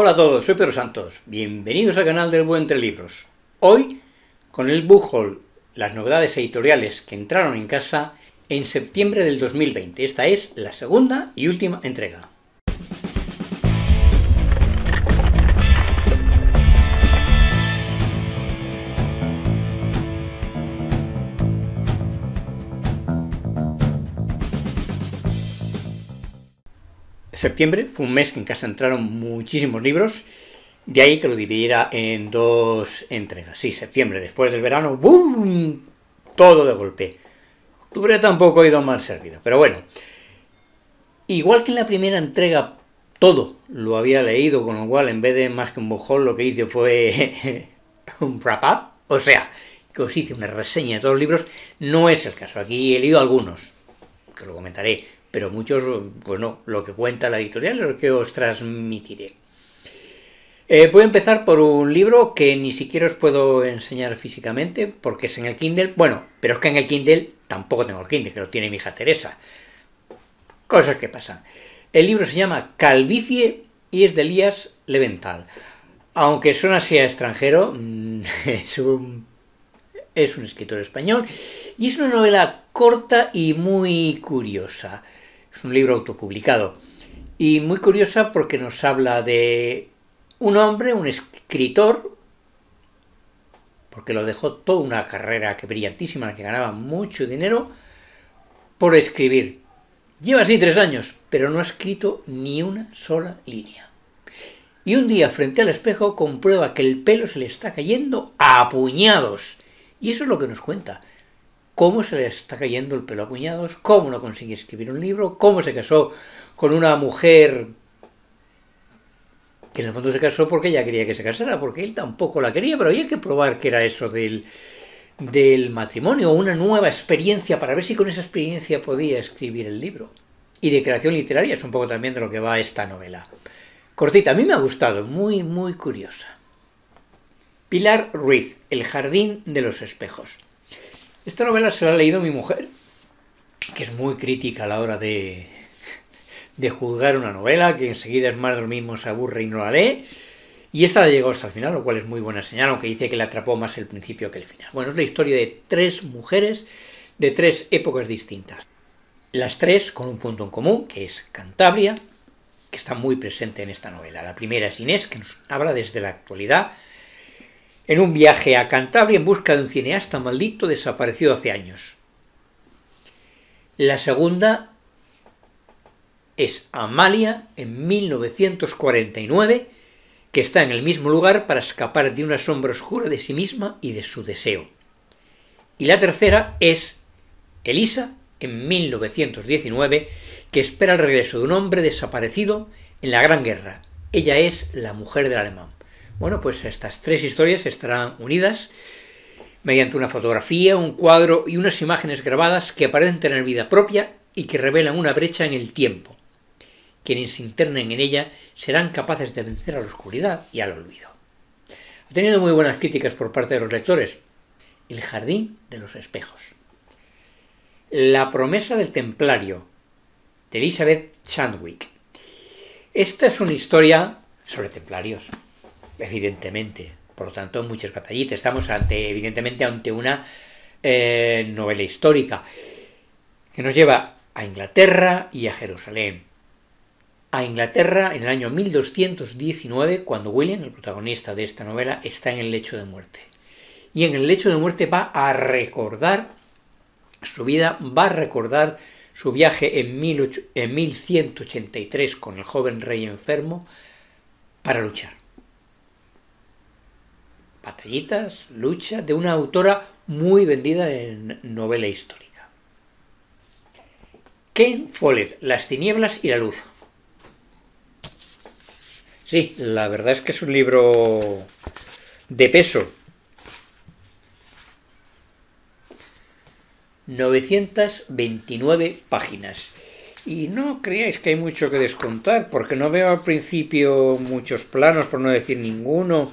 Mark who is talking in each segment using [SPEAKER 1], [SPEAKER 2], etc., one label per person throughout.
[SPEAKER 1] Hola a todos, soy Pedro Santos. Bienvenidos al canal del Buen Entre Libros. Hoy, con el book las novedades editoriales que entraron en casa en septiembre del 2020. Esta es la segunda y última entrega. septiembre fue un mes que en casa entraron muchísimos libros, de ahí que lo dividiera en dos entregas. Sí, septiembre, después del verano, ¡boom! Todo de golpe. Octubre tampoco ha ido mal servido, pero bueno. Igual que en la primera entrega todo lo había leído, con lo cual en vez de más que un bojón lo que hice fue un wrap-up, o sea, que os hice una reseña de todos los libros, no es el caso. Aquí he leído algunos, que lo comentaré, pero muchos, bueno, pues lo que cuenta la editorial es lo que os transmitiré. Eh, voy a empezar por un libro que ni siquiera os puedo enseñar físicamente, porque es en el Kindle. Bueno, pero es que en el Kindle tampoco tengo el Kindle, que lo tiene mi hija Teresa. Cosas que pasan. El libro se llama Calvicie y es de Elías Levental. Aunque suena así extranjero, es un, es un escritor español y es una novela corta y muy curiosa. Es un libro autopublicado. Y muy curiosa porque nos habla de un hombre, un escritor, porque lo dejó toda una carrera que brillantísima, que ganaba mucho dinero, por escribir. Lleva así tres años, pero no ha escrito ni una sola línea. Y un día, frente al espejo, comprueba que el pelo se le está cayendo a puñados. Y eso es lo que nos cuenta cómo se le está cayendo el pelo a cuñados, cómo no consigue escribir un libro, cómo se casó con una mujer que en el fondo se casó porque ella quería que se casara, porque él tampoco la quería, pero había que probar que era eso del, del matrimonio, una nueva experiencia para ver si con esa experiencia podía escribir el libro. Y de creación literaria es un poco también de lo que va esta novela. Cortita, a mí me ha gustado, muy, muy curiosa. Pilar Ruiz, El Jardín de los Espejos. Esta novela se la ha leído mi mujer, que es muy crítica a la hora de, de juzgar una novela, que enseguida es más de lo mismo, se aburre y no la lee. Y esta la llegó hasta el final, lo cual es muy buena señal, aunque dice que la atrapó más el principio que el final. Bueno, es la historia de tres mujeres de tres épocas distintas. Las tres con un punto en común, que es Cantabria, que está muy presente en esta novela. La primera es Inés, que nos habla desde la actualidad en un viaje a Cantabria en busca de un cineasta maldito desaparecido hace años. La segunda es Amalia en 1949, que está en el mismo lugar para escapar de una sombra oscura de sí misma y de su deseo. Y la tercera es Elisa en 1919, que espera el regreso de un hombre desaparecido en la Gran Guerra. Ella es la mujer del alemán. Bueno, pues estas tres historias estarán unidas mediante una fotografía, un cuadro y unas imágenes grabadas que parecen tener vida propia y que revelan una brecha en el tiempo. Quienes se internen en ella serán capaces de vencer a la oscuridad y al olvido. Ha tenido muy buenas críticas por parte de los lectores. El jardín de los espejos. La promesa del templario, de Elizabeth Chandwick. Esta es una historia sobre templarios. Evidentemente. Por lo tanto, muchas batallitas. Estamos ante, evidentemente ante una eh, novela histórica que nos lleva a Inglaterra y a Jerusalén. A Inglaterra en el año 1219, cuando William, el protagonista de esta novela, está en el lecho de muerte. Y en el lecho de muerte va a recordar su vida, va a recordar su viaje en 1183 con el joven rey enfermo para luchar batallitas, lucha, de una autora muy vendida en novela histórica. Ken Foller, Las tinieblas y la luz. Sí, la verdad es que es un libro de peso. 929 páginas. Y no creáis que hay mucho que descontar, porque no veo al principio muchos planos, por no decir ninguno,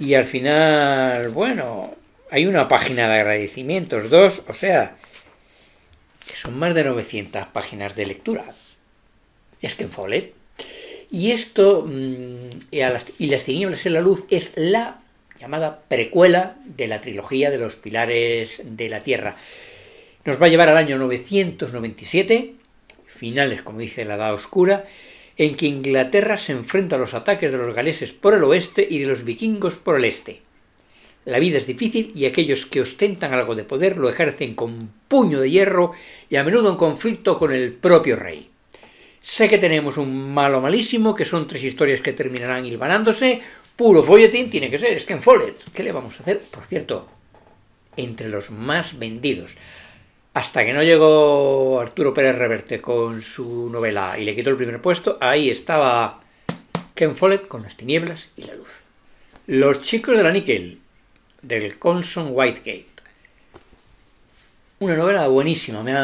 [SPEAKER 1] y al final, bueno, hay una página de agradecimientos, dos, o sea, que son más de 900 páginas de lectura. es que en Follet. Y esto, mm, y, las, y las tinieblas en la luz, es la llamada precuela de la trilogía de los pilares de la Tierra. Nos va a llevar al año 997, finales, como dice la Edad Oscura, en que Inglaterra se enfrenta a los ataques de los galeses por el oeste y de los vikingos por el este. La vida es difícil y aquellos que ostentan algo de poder lo ejercen con puño de hierro y a menudo en conflicto con el propio rey. Sé que tenemos un malo malísimo, que son tres historias que terminarán hilvanándose. Puro folletín tiene que ser, es que en Follett. ¿Qué le vamos a hacer? Por cierto, entre los más vendidos. Hasta que no llegó Arturo Pérez Reverte con su novela y le quitó el primer puesto, ahí estaba Ken Follett con Las tinieblas y la luz. Los chicos de la níquel, del Conson Whitegate. Una novela buenísima, me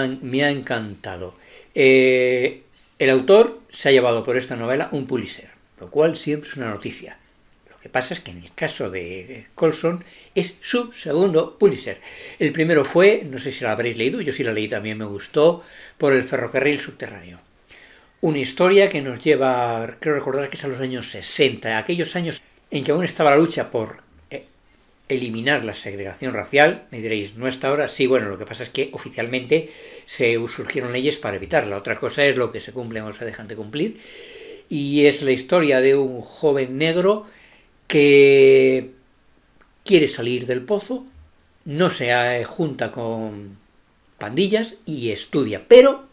[SPEAKER 1] ha, encantado. Eh, el autor se ha llevado por esta novela un Pulitzer, lo cual siempre es una noticia que pasa es que en el caso de Colson es su segundo Pulitzer. El primero fue, no sé si lo habréis leído, yo sí la leí también, me gustó, por el ferrocarril subterráneo. Una historia que nos lleva, creo recordar que es a los años 60, aquellos años en que aún estaba la lucha por eh, eliminar la segregación racial, me diréis, ¿no está ahora? Sí, bueno, lo que pasa es que oficialmente se surgieron leyes para evitarla. Otra cosa es lo que se cumplen o se dejan de cumplir. Y es la historia de un joven negro que quiere salir del pozo, no se eh, junta con pandillas y estudia. Pero,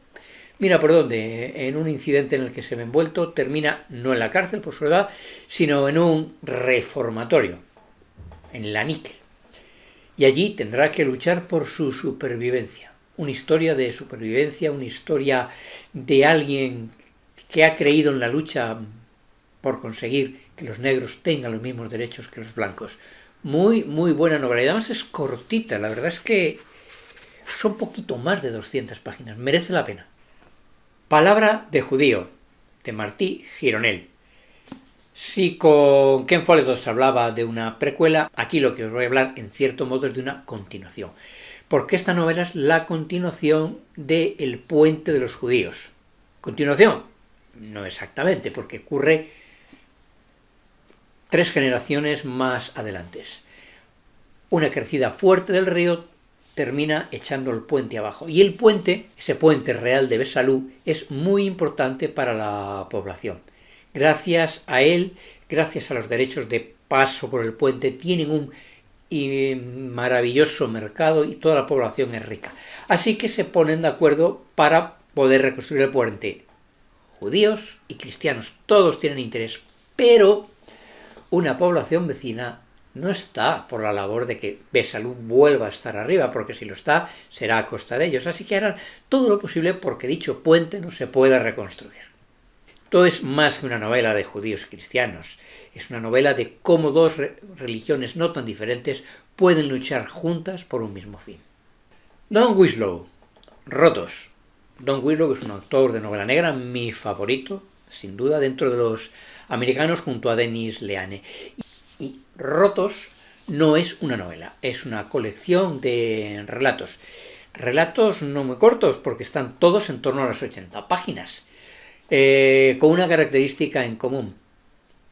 [SPEAKER 1] mira por dónde, en un incidente en el que se ve envuelto, termina no en la cárcel por su edad, sino en un reformatorio, en la níquel. Y allí tendrá que luchar por su supervivencia. Una historia de supervivencia, una historia de alguien que ha creído en la lucha por conseguir que los negros tengan los mismos derechos que los blancos. Muy, muy buena novela. Y además es cortita, la verdad es que son poquito más de 200 páginas, merece la pena. Palabra de judío, de Martí Gironel. Si con Ken Follett hablaba de una precuela, aquí lo que os voy a hablar en cierto modo es de una continuación. Porque esta novela es la continuación de El puente de los judíos. Continuación, no exactamente, porque ocurre tres generaciones más adelante. Una crecida fuerte del río termina echando el puente abajo. Y el puente, ese puente real de Besalú, es muy importante para la población. Gracias a él, gracias a los derechos de paso por el puente, tienen un maravilloso mercado y toda la población es rica. Así que se ponen de acuerdo para poder reconstruir el puente. Judíos y cristianos, todos tienen interés, pero una población vecina no está por la labor de que Besalú vuelva a estar arriba, porque si lo está, será a costa de ellos. Así que harán todo lo posible porque dicho puente no se pueda reconstruir. Todo es más que una novela de judíos y cristianos. Es una novela de cómo dos religiones no tan diferentes pueden luchar juntas por un mismo fin. Don Winslow, Rotos. Don Winslow es un autor de novela negra, mi favorito, sin duda dentro de los americanos junto a Denis Leane. Y Rotos no es una novela, es una colección de relatos. Relatos no muy cortos, porque están todos en torno a las 80 páginas, eh, con una característica en común.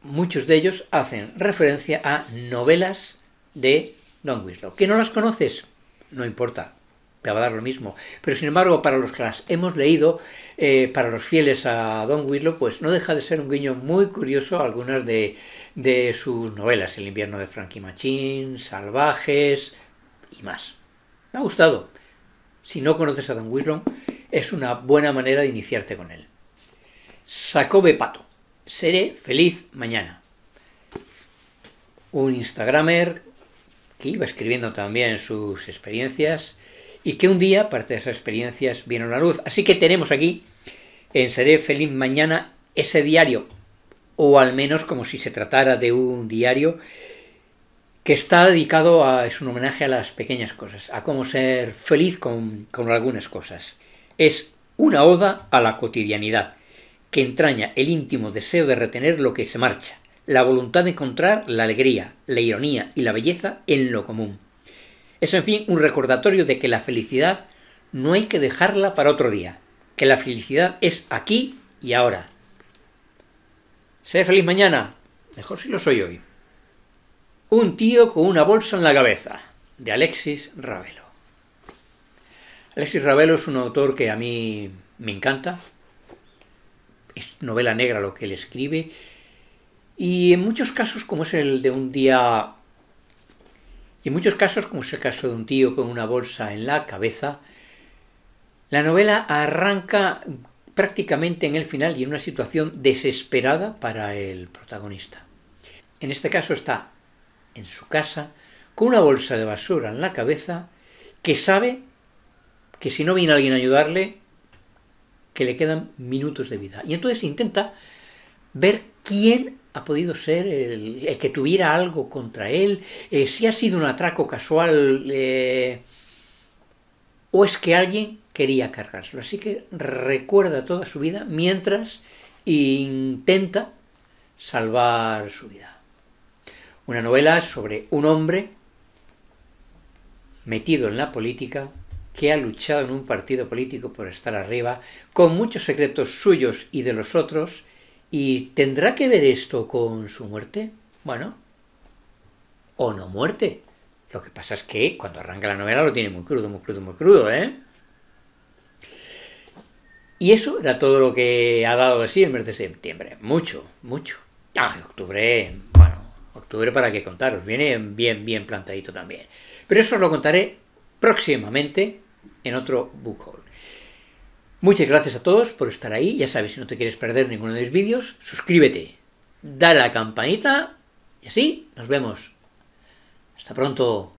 [SPEAKER 1] Muchos de ellos hacen referencia a novelas de Don Winslow. ¿Que no las conoces? No importa, te va a dar lo mismo. Pero sin embargo, para los que las hemos leído, eh, para los fieles a Don Willow, pues no deja de ser un guiño muy curioso algunas de, sus novelas, El invierno de Frankie Machín, Salvajes y más. Me ha gustado. Si no conoces a Don Whitlow, es una buena manera de iniciarte con él. Sacobe Pato. Seré feliz mañana. Un Instagramer que iba escribiendo también sus experiencias y que un día parte de esas experiencias vieron la luz. Así que tenemos aquí en Seré Feliz Mañana ese diario, o al menos como si se tratara de un diario que está dedicado a, es un homenaje a las pequeñas cosas, a cómo ser feliz con algunas cosas. Es una oda a la cotidianidad, que entraña el íntimo deseo de retener lo que se marcha, la voluntad de encontrar la alegría, la ironía y la belleza en lo común. Es en fin un recordatorio de que la felicidad no hay que dejarla para otro día, que la felicidad es aquí y ahora. Sé feliz mañana, mejor si lo soy hoy. Un tío con una bolsa en la cabeza, de Alexis Ravelo. Alexis Ravelo es un autor que a mí me encanta. Es novela negra lo que él escribe. Y en muchos casos, como es el de un día y en muchos casos, como es el caso de un tío con una bolsa en la cabeza, la novela arranca prácticamente en el final y en una situación desesperada para el protagonista. En este caso está en su casa con una bolsa de basura en la cabeza que sabe que si no viene alguien a ayudarle, que le quedan minutos de vida. Y entonces intenta ver quién ha podido ser el, que tuviera algo contra él, eh, si ha sido un atraco casual eh, o es que alguien quería cargárselo. Así que recuerda toda su vida mientras intenta salvar su vida. Una novela sobre un hombre metido en la política que ha luchado en un partido político por estar arriba, con muchos secretos suyos y de los otros, ¿Y tendrá que ver esto con su muerte? Bueno, o no muerte. Lo que pasa es que cuando arranca la novela lo tiene muy crudo, muy crudo, muy crudo, ¿eh? Y eso era todo lo que ha dado así sí el mes de septiembre. Mucho, mucho. Ah, octubre, bueno, octubre para qué contaros. Viene bien, bien plantadito también. Pero eso os lo contaré próximamente en otro book haul. Muchas gracias a todos por estar ahí. Ya sabes, si no te quieres perder ninguno de mis vídeos, suscríbete, dale a la campanita y así nos vemos. Hasta pronto.